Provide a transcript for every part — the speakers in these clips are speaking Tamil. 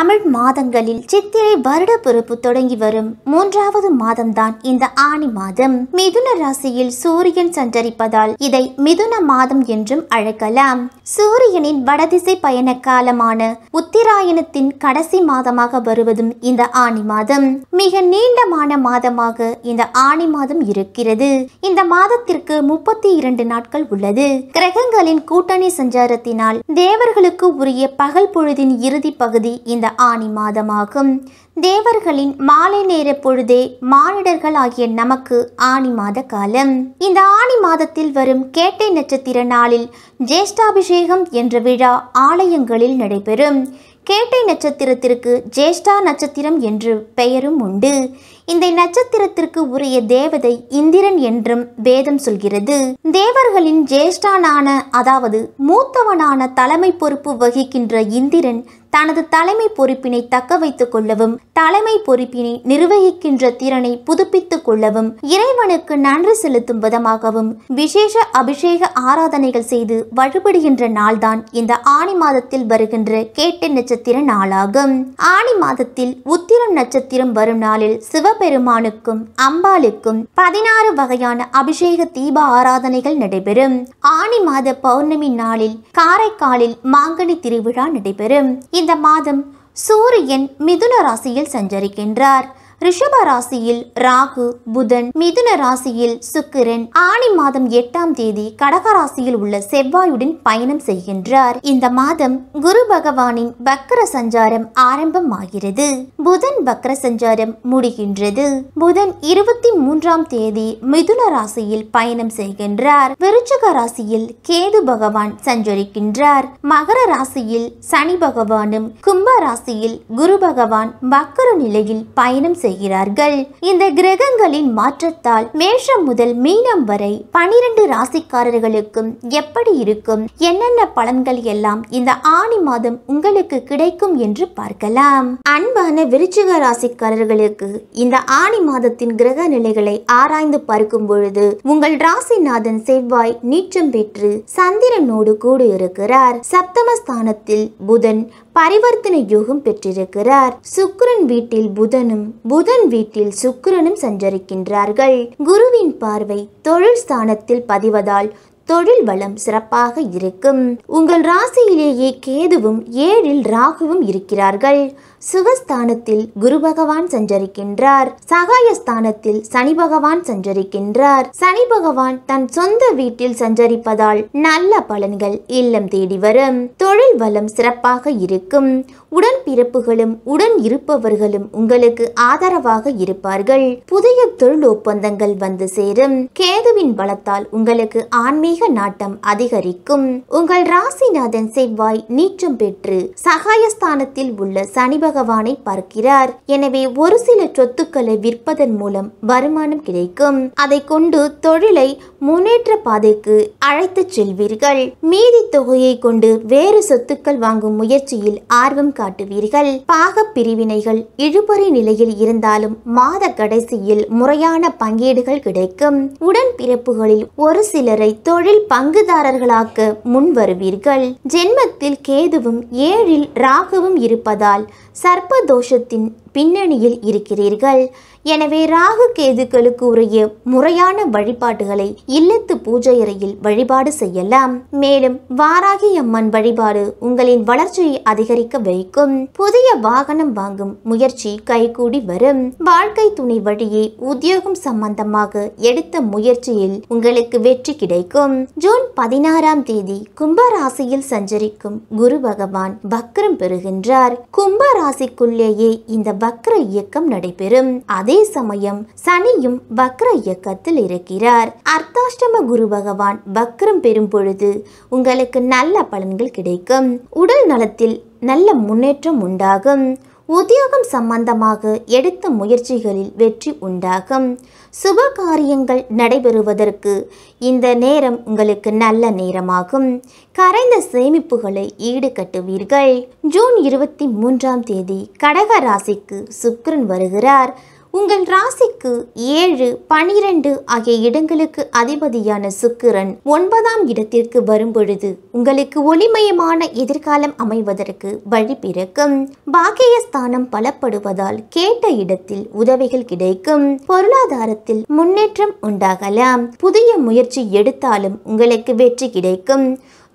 தமிழ் மாதங்களில் சித்திரை வருட பிறப்பு தொடங்கி வரும் மூன்றாவது மாதம்தான் இந்த ஆணி மாதம் மிதுன ராசியில் சூரியன் சஞ்சரிப்பதால் இதை மிதுன மாதம் என்றும் அழைக்கலாம் சூரியனின் வடதிசை பயண காலமான உத்திராயணத்தின் கடைசி மாதமாக வருவதும் இந்த ஆணி மாதம் மிக நீண்டமான மாதமாக இந்த ஆணி மாதம் இருக்கிறது இந்த மாதத்திற்கு முப்பத்தி இரண்டு நாட்கள் உள்ளது கிரகங்களின் கூட்டணி சஞ்சாரத்தினால் தேவர்களுக்கு உரிய பகல் பொழுதின் இறுதி பகுதி இந்த ஆணி மாதமாகும் தேவர்களின் மாலை நேர பொழுதே மானிடர்கள் ஆகிய நமக்கு ஆணி மாத காலம் இந்த ஆணி மாதத்தில் வரும் கேட்டை நட்சத்திர நாளில் ஜேஷ்டாபிஷேகம் என்ற விழா ஆலயங்களில் நடைபெறும் கேட்டை நட்சத்திரத்திற்கு ஜேஷ்டா நட்சத்திரம் என்று பெயரும் உண்டு இந்த நட்சத்திரத்திற்கு உரிய தேவதை இந்திரன் என்றும் வேதம் சொல்கிறது தேவர்களின் ஜேஷ்டானான அதாவது மூத்தவனான தலைமை பொறுப்பு வகிக்கின்ற இந்திரன் தனது தலைமை பொறுப்பினை தக்க வைத்துக் கொள்ளவும் தலைமை பொறுப்பினை நிர்வகிக்கின்ற திறனை புதுப்பித்துக் கொள்ளவும் இறைவனுக்கு நன்றி செலுத்தும் விதமாகவும் விசேஷ அபிஷேக ஆராதனைகள் செய்து வழிபடுகின்ற நாள்தான் இந்த ஆணி மாதத்தில் வருகின்ற கேட்டு நட்சத்திர நாளாகும் ஆணி மாதத்தில் உத்திரம் நட்சத்திரம் வரும் நாளில் சிவபெருமானுக்கும் அம்பாளுக்கும் பதினாறு வகையான அபிஷேக தீப ஆராதனைகள் நடைபெறும் ஆணி மாத பௌர்ணமி நாளில் காரைக்காலில் மாங்கனி திருவிழா நடைபெறும் இந்த மாதம் சூரியன் மிதுன ராசியில் சஞ்சரிக்கின்றார் ரிஷப ராசியில் ராகு புதன் மிதுன ராசியில் சுக்கிரன் ஆணி மாதம் எட்டாம் தேதி கடக ராசியில் உள்ள செவ்வாயுடன் பயணம் செய்கின்றார் இந்த மாதம் குரு பகவானின் பக்கர சஞ்சாரம் ஆரம்பமாகிறது புதன் பக்கர சஞ்சாரம் முடிகின்றது புதன் இருபத்தி மூன்றாம் தேதி மிதுன ராசியில் பயணம் செய்கின்றார் விருச்சக ராசியில் கேது பகவான் சஞ்சரிக்கின்றார் மகர ராசியில் சனி பகவானும் கும்ப ராசியில் குரு பகவான் பக்கர நிலையில் பயணம் செய் செய்கிறார்கள் இந்த கிரகங்களின் மாற்றத்தால் மேஷம் முதல் மீனம் வரை பனிரெண்டு ராசிக்காரர்களுக்கும் எப்படி இருக்கும் என்னென்ன பலன்கள் எல்லாம் இந்த ஆணி மாதம் உங்களுக்கு கிடைக்கும் என்று பார்க்கலாம் அன்பான விருச்சிக ராசிக்காரர்களுக்கு இந்த ஆணி மாதத்தின் கிரக நிலைகளை ஆராய்ந்து பார்க்கும் பொழுது உங்கள் ராசிநாதன் செவ்வாய் நீச்சம் பெற்று சந்திரனோடு கூடியிருக்கிறார் சப்தமஸ்தானத்தில் புதன் பரிவர்த்தனை யோகம் பெற்றிருக்கிறார் சுக்கிரன் வீட்டில் புதனும் புதன் வீட்டில் சுக்கிரனும் சஞ்சரிக்கின்றார்கள் குருவின் பார்வை தொழில் ஸ்தானத்தில் பதிவதால் தொழில் வளம் சிறப்பாக இருக்கும் உங்கள் ராசியிலேயே கேதுவும் ஏழில் ராகுவும் இருக்கிறார்கள் சுகஸ்தானத்தில் குரு பகவான் சஞ்சரிக்கின்றார் சகாயஸ்தானத்தில் சனி பகவான் சஞ்சரிக்கின்றார் சனி பகவான் தன் சொந்த வீட்டில் சஞ்சரிப்பதால் நல்ல பலன்கள் இல்லம் தேடி வரும் தொழில் வளம் சிறப்பாக இருக்கும் உடன் பிறப்புகளும் உடன் இருப்பவர்களும் உங்களுக்கு ஆதரவாக இருப்பார்கள் புதிய தொழில் ஒப்பந்தங்கள் வந்து சேரும் கேதுவின் பலத்தால் உங்களுக்கு ஆன்மீக அதிக நாட்டம் அதிகரிக்கும் உங்கள் ராசிநாதன் செவ்வாய் நீச்சம் பெற்று சகாயஸ்தானத்தில் உள்ள சனி பகவானை பார்க்கிறார் எனவே ஒரு சில சொத்துக்களை விற்பதன் மூலம் வருமானம் கிடைக்கும் அதை கொண்டு தொழிலை முன்னேற்ற பாதைக்கு அழைத்து செல்வீர்கள் மீதி தொகையை கொண்டு வேறு சொத்துக்கள் வாங்கும் முயற்சியில் ஆர்வம் காட்டுவீர்கள் பாக பிரிவினைகள் இழுபறி நிலையில் இருந்தாலும் மாத கடைசியில் முறையான பங்கீடுகள் கிடைக்கும் உடன் பிறப்புகளில் ஒரு சிலரை தொழில் தொழில் பங்குதாரர்களாக முன் வருவீர்கள் ஜென்மத்தில் கேதுவும் ஏழில் ராகவும் இருப்பதால் சர்ப்பதோஷத்தின் பின்னணியில் இருக்கிறீர்கள் எனவே ராகு கேதுக்களுக்கு உரிய முறையான வழிபாடுகளை இல்லத்து பூஜை அறையில் வழிபாடு செய்யலாம் மேலும் வாராகி அம்மன் வழிபாடு உங்களின் வளர்ச்சியை அதிகரிக்க வைக்கும் புதிய வாகனம் வாங்கும் முயற்சி கைகூடி வரும் வாழ்க்கை துணை வழியே உத்தியோகம் சம்பந்தமாக எடுத்த முயற்சியில் உங்களுக்கு வெற்றி கிடைக்கும் ஜூன் பதினாறாம் தேதி கும்ப ராசியில் சஞ்சரிக்கும் குரு பகவான் வக்ரம் பெறுகின்றார் கும்ப ராசிக்குள்ளேயே இந்த வக்ர இயக்கம் நடைபெறும் அதே சமயம் சனியும் வக்ர இயக்கத்தில் இருக்கிறார் அர்த்தாஷ்டம குரு பகவான் வக்ரம் பெறும் பொழுது உங்களுக்கு நல்ல பலன்கள் கிடைக்கும் உடல் நலத்தில் நல்ல முன்னேற்றம் உண்டாகும் உத்தியோகம் சம்பந்தமாக எடுத்த முயற்சிகளில் வெற்றி உண்டாகும் சுப காரியங்கள் நடைபெறுவதற்கு இந்த நேரம் உங்களுக்கு நல்ல நேரமாகும் கரைந்த சேமிப்புகளை ஈடுகட்டுவீர்கள் ஜூன் இருபத்தி மூன்றாம் தேதி கடக ராசிக்கு சுக்ரன் வருகிறார் உங்கள் ராசிக்கு ஏழு பனிரெண்டு ஆகிய இடங்களுக்கு அதிபதியான சுக்கிரன் ஒன்பதாம் இடத்திற்கு வரும்பொழுது உங்களுக்கு ஒளிமயமான எதிர்காலம் அமைவதற்கு வழி பிறக்கும் பாக்கியஸ்தானம் பலப்படுவதால் கேட்ட இடத்தில் உதவிகள் கிடைக்கும் பொருளாதாரத்தில் முன்னேற்றம் உண்டாகலாம் புதிய முயற்சி எடுத்தாலும் உங்களுக்கு வெற்றி கிடைக்கும்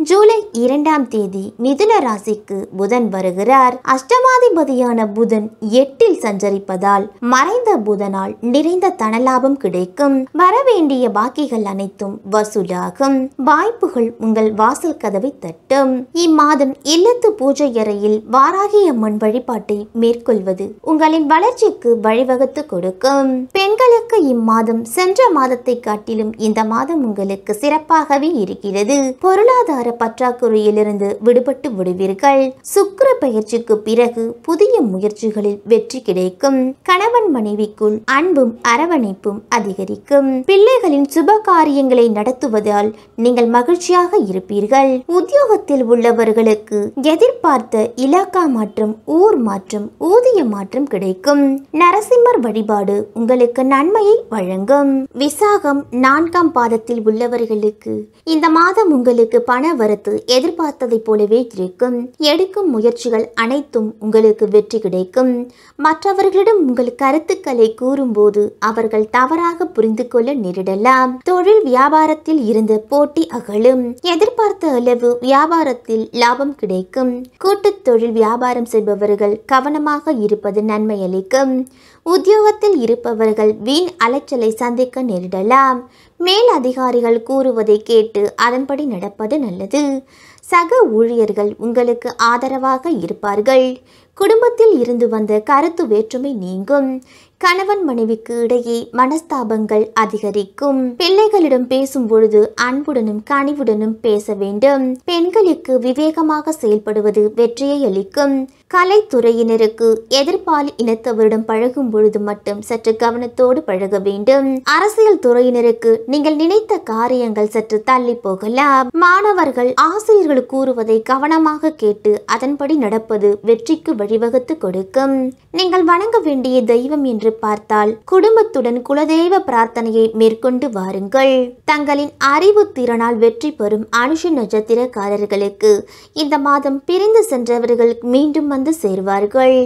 ஜூலை இரண்டாம் தேதி மிதுன ராசிக்கு புதன் வருகிறார் அஷ்டமாதிபதியான புதன் எட்டில் சஞ்சரிப்பதால் மறைந்த புதனால் நிறைந்த தனலாபம் கிடைக்கும் வரவேண்டிய பாக்கிகள் அனைத்தும் வசூலாகும் வாய்ப்புகள் உங்கள் வாசல் கதவை தட்டும் இம்மாதம் இல்லத்து பூஜை அறையில் வாராகிய மண் வழிபாட்டை மேற்கொள்வது உங்களின் வளர்ச்சிக்கு வழிவகுத்து கொடுக்கும் பெண்களுக்கு இம்மாதம் சென்ற மாதத்தை காட்டிலும் இந்த மாதம் உங்களுக்கு சிறப்பாகவே இருக்கிறது பொருளாதார பொருளாதார பற்றாக்குறையிலிருந்து விடுபட்டு விடுவீர்கள் சுக்கர பயிற்சிக்கு பிறகு புதிய முயற்சிகளில் வெற்றி கிடைக்கும் கணவன் மனைவிக்குள் அன்பும் அரவணைப்பும் அதிகரிக்கும் பிள்ளைகளின் சுப காரியங்களை நடத்துவதால் நீங்கள் மகிழ்ச்சியாக இருப்பீர்கள் உத்தியோகத்தில் உள்ளவர்களுக்கு எதிர்பார்த்த இலாக்கா மாற்றம் ஊர் மாற்றம் ஊதிய மாற்றம் கிடைக்கும் நரசிம்மர் வழிபாடு உங்களுக்கு நன்மையை வழங்கும் விசாகம் நான்காம் பாதத்தில் உள்ளவர்களுக்கு இந்த மாதம் உங்களுக்கு பண வரத்து எதிர்பார்த்ததைப் போலவே இருக்கும் எடுக்கும் முயற்சிகள் அனைத்தும் உங்களுக்கு வெற்றி கிடைக்கும் மற்றவர்களிடம் உங்கள் கருத்துக்களை கூறும்போது அவர்கள் தவறாக புரிந்து கொள்ள நேரிடலாம் தொழில் வியாபாரத்தில் இருந்த போட்டி அகலும் எதிர்பார்த்த அளவு வியாபாரத்தில் லாபம் கிடைக்கும் கூட்டு தொழில் வியாபாரம் செய்பவர்கள் கவனமாக இருப்பது நன்மை அளிக்கும் உத்தியோகத்தில் இருப்பவர்கள் வீண் அலைச்சலை சந்திக்க நேரிடலாம் மேல் அதிகாரிகள் கூறுவதை கேட்டு அதன்படி நடப்பது நல்லது சக ஊழியர்கள் உங்களுக்கு ஆதரவாக இருப்பார்கள் குடும்பத்தில் இருந்து வந்த கருத்து வேற்றுமை நீங்கும் கணவன் மனைவிக்கு இடையே மனஸ்தாபங்கள் அதிகரிக்கும் பிள்ளைகளிடம் பேசும் பொழுது அன்புடனும் கனிவுடனும் பேச வேண்டும் பெண்களுக்கு விவேகமாக செயல்படுவது வெற்றியை அளிக்கும் கலைத்துறையினருக்கு எதிர்பால் இனத்தவரிடம் பழகும் பொழுது மட்டும் சற்று கவனத்தோடு பழக வேண்டும் அரசியல் துறையினருக்கு நீங்கள் நினைத்த காரியங்கள் சற்று தள்ளி போகலாம் மாணவர்கள் ஆசிரியர்கள் கூறுவதை கவனமாக கேட்டு அதன்படி நடப்பது வெற்றிக்கு வழிவகுத்து கொடுக்கும் நீங்கள் வணங்க வேண்டிய தெய்வம் என்று என்று பார்த்தால் குடும்பத்துடன் குலதெய்வ பிரார்த்தனையை மேற்கொண்டு வாருங்கள் தங்களின் அறிவு திறனால் வெற்றி பெறும் அனுஷ நட்சத்திரக்காரர்களுக்கு இந்த மாதம் பிரிந்து சென்றவர்கள் மீண்டும் வந்து சேர்வார்கள்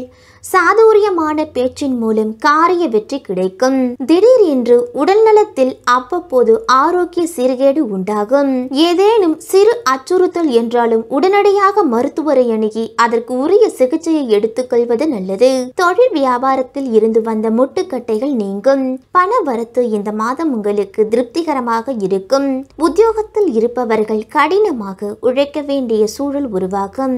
சாதுரியமான பேச்சின் மூலம் காரிய வெற்றி கிடைக்கும் திடீர் என்று உடல் நலத்தில் அவ்வப்போது ஆரோக்கிய சீர்கேடு உண்டாகும் ஏதேனும் சிறு அச்சுறுத்தல் என்றாலும் உடனடியாக மருத்துவரை அணுகி அதற்கு உரிய சிகிச்சையை எடுத்துக்கொள்வது நல்லது தொழில் வியாபாரத்தில் இருந்து வந்த முட்டுக்கட்டைகள் நீங்கும் பண வரத்து இந்த மாதம் உங்களுக்கு திருப்திகரமாக இருக்கும் உத்தியோகத்தில் இருப்பவர்கள் கடினமாக உழைக்க வேண்டிய சூழல் உருவாகும்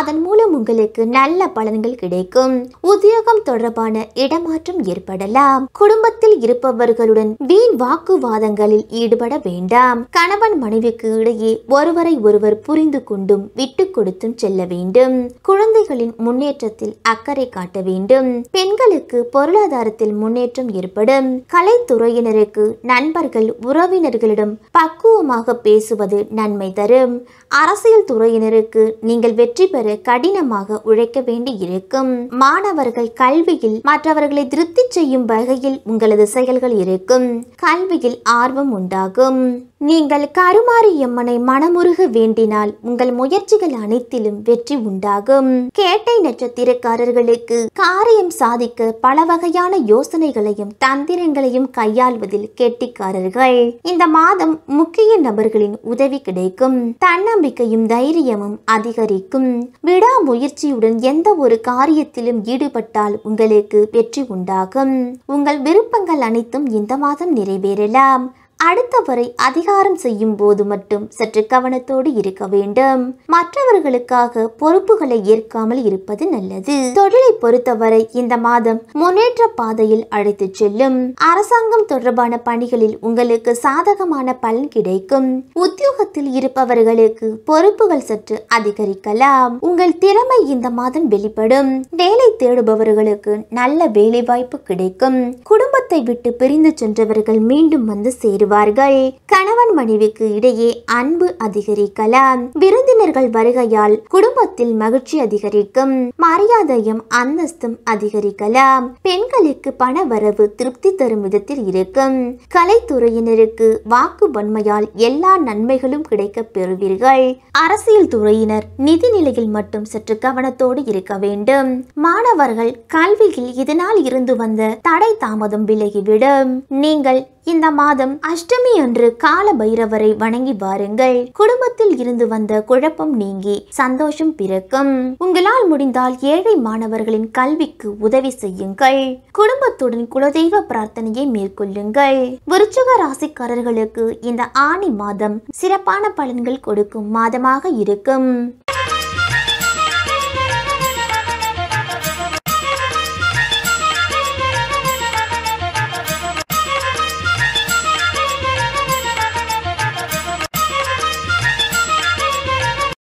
அதன் மூலம் உங்களுக்கு நல்ல பலன்கள் கிடைக்கும் உத்தியோகம் தொடர்பான இடமாற்றம் ஏற்படலாம் குடும்பத்தில் இருப்பவர்களுடன் வீண் வாக்குவாதங்களில் ஈடுபட வேண்டாம் கணவன் மனைவிக்கு இடையே ஒருவரை ஒருவர் புரிந்து கொண்டும் விட்டு கொடுத்தும் செல்ல வேண்டும் குழந்தைகளின் முன்னேற்றத்தில் அக்கறை காட்ட வேண்டும் பெண்களுக்கு பொருளாதாரத்தில் முன்னேற்றம் ஏற்படும் கலைத்துறையினருக்கு நண்பர்கள் உறவினர்களிடம் பக்குவமாக பேசுவது நன்மை தரும் அரசியல் துறையினருக்கு நீங்கள் வெற்றி பெற கடினமாக உழைக்க வேண்டி இருக்கும் மாணவர்கள் கல்வியில் மற்றவர்களை திருப்தி செய்யும் வகையில் உங்களது செயல்கள் இருக்கும் கல்வியில் ஆர்வம் உண்டாகும் நீங்கள் கருமாரி எம்மனை மனமுருக வேண்டினால் உங்கள் முயற்சிகள் அனைத்திலும் வெற்றி உண்டாகும் கேட்டை நட்சத்திரக்காரர்களுக்கு காரியம் சாதிக்க பல வகையான யோசனைகளையும் தந்திரங்களையும் கையாள்வதில் கேட்டிக்காரர்கள் இந்த மாதம் முக்கிய நபர்களின் உதவி கிடைக்கும் தன்னம்பிக்கையும் தைரியமும் அதிகரிக்கும் விடாமுயற்சியுடன் எந்த ஒரு காரியத்திலும் ஈடுபட்டால் உங்களுக்கு வெற்றி உண்டாகும் உங்கள் விருப்பங்கள் அனைத்தும் இந்த மாதம் நிறைவேறலாம் அடுத்தவரை அதிகாரம் செய்யும் போது மட்டும் சற்று கவனத்தோடு இருக்க வேண்டும் மற்றவர்களுக்காக பொறுப்புகளை ஏற்காமல் இருப்பது நல்லது தொழிலை பொறுத்தவரை இந்த மாதம் முன்னேற்ற பாதையில் அழைத்து செல்லும் அரசாங்கம் தொடர்பான பணிகளில் உங்களுக்கு சாதகமான பலன் கிடைக்கும் உத்தியோகத்தில் இருப்பவர்களுக்கு பொறுப்புகள் சற்று அதிகரிக்கலாம் உங்கள் திறமை இந்த மாதம் வெளிப்படும் வேலை தேடுபவர்களுக்கு நல்ல வேலை வாய்ப்பு கிடைக்கும் குடும்பத்தை விட்டு பிரிந்து சென்றவர்கள் மீண்டும் வந்து சேரும் செய்வார்கள் கணவன் மனைவிக்கு இடையே அன்பு அதிகரிக்கலாம் விருந்தினர்கள் வருகையால் குடும்பத்தில் மகிழ்ச்சி அதிகரிக்கும் மரியாதையும் அந்தஸ்தும் அதிகரிக்கலாம் பெண்களுக்கு பண வரவு திருப்தி தரும் விதத்தில் இருக்கும் கலைத்துறையினருக்கு வாக்கு வன்மையால் எல்லா நன்மைகளும் கிடைக்க பெறுவீர்கள் அரசியல் துறையினர் நிதி நிலையில் மட்டும் சற்று கவனத்தோடு இருக்க வேண்டும் மாணவர்கள் கல்வியில் இதனால் இருந்து வந்த தடை தாமதம் விலகிவிடும் நீங்கள் இந்த மாதம் அஷ்டமி அன்று கால பைரவரை வணங்கி வாருங்கள் குடும்பத்தில் இருந்து வந்த குழப்பம் நீங்கி சந்தோஷம் பிறக்கும் உங்களால் முடிந்தால் ஏழை மாணவர்களின் கல்விக்கு உதவி செய்யுங்கள் குடும்பத்துடன் குலதெய்வ பிரார்த்தனையை மேற்கொள்ளுங்கள் விருச்சக ராசிக்காரர்களுக்கு இந்த ஆணி மாதம் சிறப்பான பலன்கள் கொடுக்கும் மாதமாக இருக்கும்